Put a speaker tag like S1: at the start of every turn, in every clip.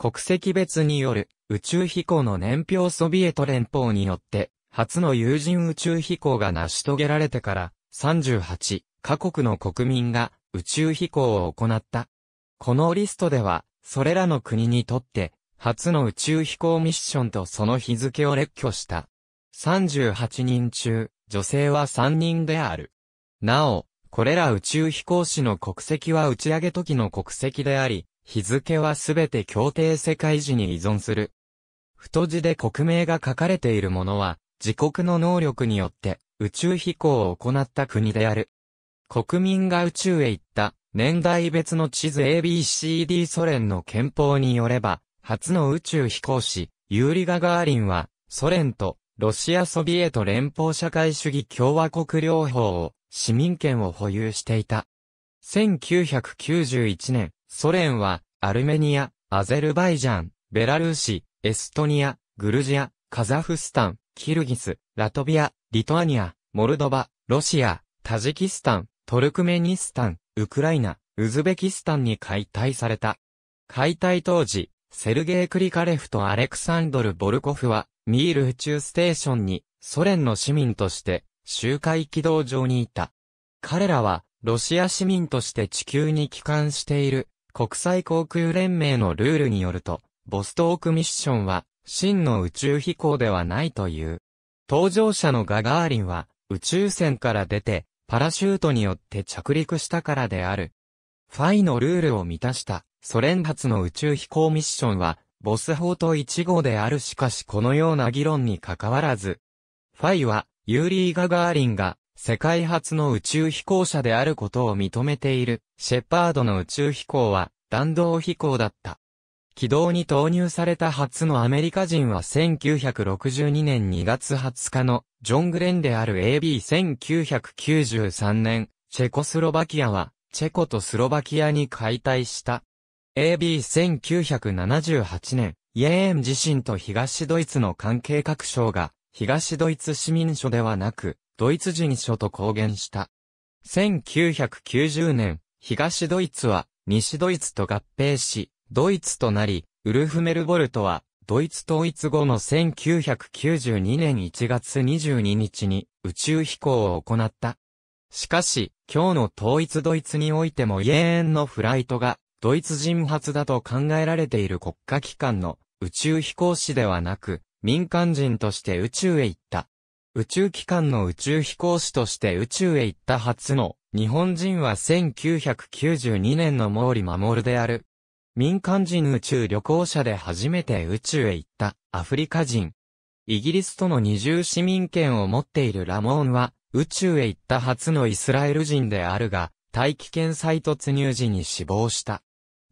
S1: 国籍別による宇宙飛行の年表ソビエト連邦によって初の有人宇宙飛行が成し遂げられてから38カ国の国民が宇宙飛行を行った。このリストではそれらの国にとって初の宇宙飛行ミッションとその日付を列挙した。38人中、女性は3人である。なお、これら宇宙飛行士の国籍は打ち上げ時の国籍であり、日付はすべて協定世界時に依存する。太字で国名が書かれているものは、自国の能力によって宇宙飛行を行った国である。国民が宇宙へ行った年代別の地図 ABCD ソ連の憲法によれば、初の宇宙飛行士、ユーリ・ガガーリンは、ソ連とロシアソビエト連邦社会主義共和国両方を市民権を保有していた。1991年、ソ連は、アルメニア、アゼルバイジャン、ベラルーシ、エストニア、グルジア、カザフスタン、キルギス、ラトビア、リトアニア、モルドバ、ロシア、タジキスタン、トルクメニスタン、ウクライナ、ウズベキスタンに解体された。解体当時、セルゲイ・クリカレフとアレクサンドル・ボルコフは、ミール宇宙ステーションに、ソ連の市民として、周回軌道上にいた。彼らは、ロシア市民として地球に帰還している国際航空連盟のルールによると、ボストークミッションは真の宇宙飛行ではないという。搭乗者のガガーリンは宇宙船から出てパラシュートによって着陸したからである。ファイのルールを満たしたソ連発の宇宙飛行ミッションはボス法と1号であるしかしこのような議論に関わらず、ファイはユーリー・ガガーリンが世界初の宇宙飛行者であることを認めている、シェパードの宇宙飛行は弾道飛行だった。軌道に投入された初のアメリカ人は1962年2月20日のジョン・グレンである AB1993 年、チェコスロバキアはチェコとスロバキアに解体した。AB1978 年、イエーン自身と東ドイツの関係各省が東ドイツ市民所ではなくドイツ人書と公言した。1990年、東ドイツは西ドイツと合併し、ドイツとなり、ウルフメルボルトは、ドイツ統一後の1992年1月22日に宇宙飛行を行った。しかし、今日の統一ドイツにおいても永遠のフライトが、ドイツ人発だと考えられている国家機関の宇宙飛行士ではなく、民間人として宇宙へ行った。宇宙機関の宇宙飛行士として宇宙へ行った初の、日本人は1992年の毛利守である。民間人宇宙旅行者で初めて宇宙へ行ったアフリカ人。イギリスとの二重市民権を持っているラモーンは、宇宙へ行った初のイスラエル人であるが、大気圏再突入時に死亡した。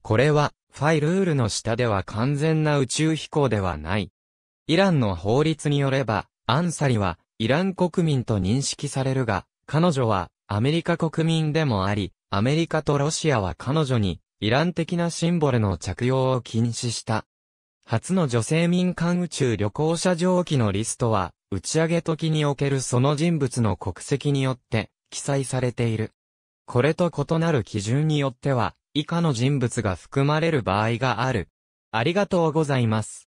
S1: これは、ファイルールの下では完全な宇宙飛行ではない。イランの法律によれば、アンサリは、イラン国民と認識されるが、彼女はアメリカ国民でもあり、アメリカとロシアは彼女にイラン的なシンボルの着用を禁止した。初の女性民間宇宙旅行者上記のリストは、打ち上げ時におけるその人物の国籍によって記載されている。これと異なる基準によっては、以下の人物が含まれる場合がある。ありがとうございます。